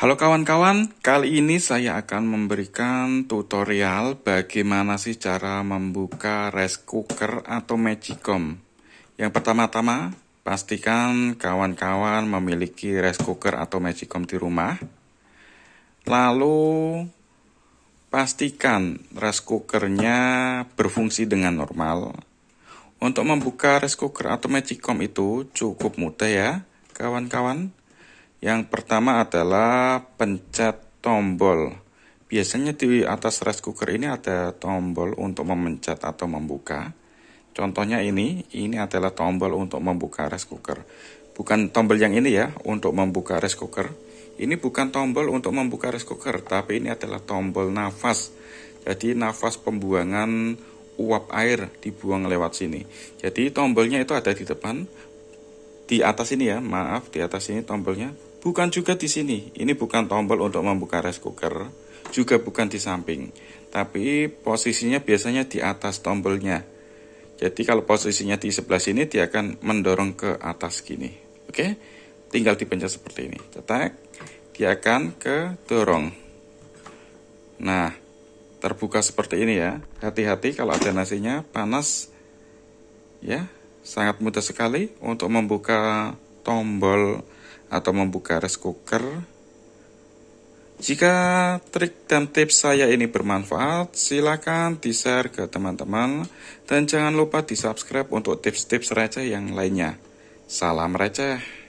Halo kawan-kawan, kali ini saya akan memberikan tutorial bagaimana sih cara membuka rice cooker atau magicom. Yang pertama-tama, pastikan kawan-kawan memiliki rice cooker atau magicom di rumah. Lalu, pastikan rice cookernya berfungsi dengan normal. Untuk membuka rice cooker atau magicom itu cukup mudah ya, kawan-kawan yang pertama adalah pencet tombol. Biasanya di atas rice cooker ini ada tombol untuk memencet atau membuka. Contohnya ini, ini adalah tombol untuk membuka rice cooker. Bukan tombol yang ini ya, untuk membuka rice cooker. Ini bukan tombol untuk membuka rice cooker, tapi ini adalah tombol nafas. Jadi nafas pembuangan uap air dibuang lewat sini. Jadi tombolnya itu ada di depan, di atas ini ya, maaf, di atas ini tombolnya Bukan juga di sini. Ini bukan tombol untuk membuka rice cooker, juga bukan di samping. Tapi posisinya biasanya di atas tombolnya. Jadi kalau posisinya di sebelah sini dia akan mendorong ke atas gini. Oke? Tinggal dipencet seperti ini. Cetak. Dia akan ke dorong. Nah, terbuka seperti ini ya. Hati-hati kalau ada nasinya panas. Ya, sangat mudah sekali untuk membuka tombol atau membuka rice cooker. Jika trik dan tips saya ini bermanfaat, silakan di-share ke teman-teman dan jangan lupa di-subscribe untuk tips-tips receh yang lainnya. Salam receh.